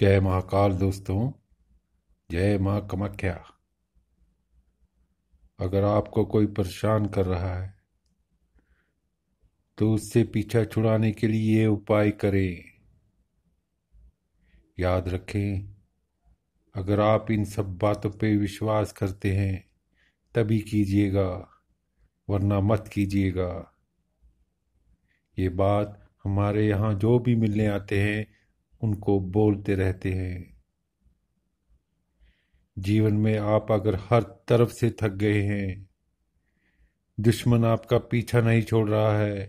जय महाकाल दोस्तों जय माँ कमाख्या अगर आपको कोई परेशान कर रहा है तो उससे पीछा छुड़ाने के लिए ये उपाय करें याद रखें अगर आप इन सब बातों पे विश्वास करते हैं तभी कीजिएगा वरना मत कीजिएगा ये बात हमारे यहाँ जो भी मिलने आते हैं उनको बोलते रहते हैं जीवन में आप अगर हर तरफ से थक गए हैं दुश्मन आपका पीछा नहीं छोड़ रहा है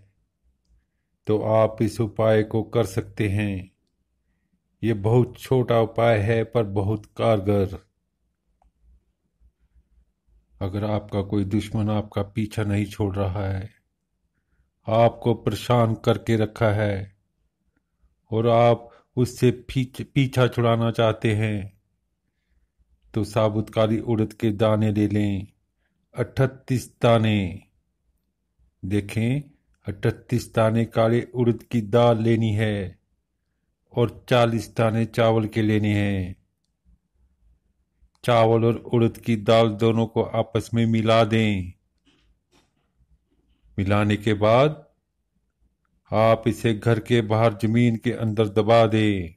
तो आप इस उपाय को कर सकते हैं ये बहुत छोटा उपाय है पर बहुत कारगर अगर आपका कोई दुश्मन आपका पीछा नहीं छोड़ रहा है आपको परेशान करके रखा है और आप उससे पीछा छुड़ाना चाहते हैं तो साबुत काली उड़द के दाने ले लें अठतीस दाने देखें अठतीस दाने काले उड़द की दाल लेनी है और चालीस दाने चावल के लेने हैं चावल और उड़द की दाल दोनों को आपस में मिला दें मिलाने के बाद आप इसे घर के बाहर जमीन के अंदर दबा दें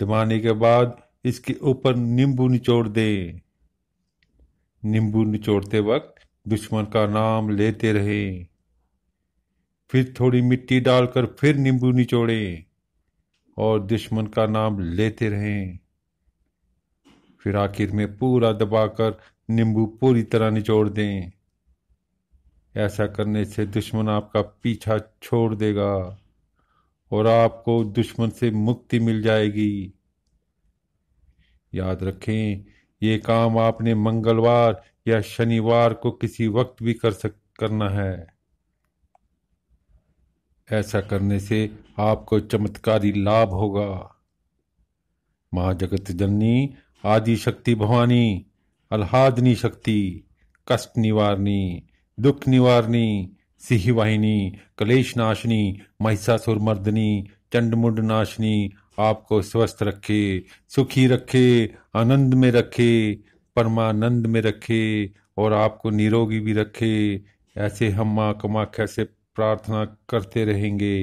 दबाने के बाद इसके ऊपर नींबू निचोड़ दें नींबू निचोड़ते वक्त दुश्मन का नाम लेते रहे फिर थोड़ी मिट्टी डालकर फिर नींबू निचोड़े और दुश्मन का नाम लेते रहे फिर आखिर में पूरा दबाकर नींबू पूरी तरह निचोड़ दें ऐसा करने से दुश्मन आपका पीछा छोड़ देगा और आपको दुश्मन से मुक्ति मिल जाएगी याद रखें ये काम आपने मंगलवार या शनिवार को किसी वक्त भी कर सक करना है ऐसा करने से आपको चमत्कारी लाभ होगा महाजगत जगत जननी आदि शक्ति भवानी अल्हादनी शक्ति कष्ट निवारणी दुख निवारणी सिहिवाहिनी कलेश नाशनी महिषासुर मर्दनी चंडमुंड नाशनी आपको स्वस्थ रखे सुखी रखे आनंद में रखे परमानंद में रखे और आपको निरोगी भी रखे ऐसे हम माँ कमाख्या से प्रार्थना करते रहेंगे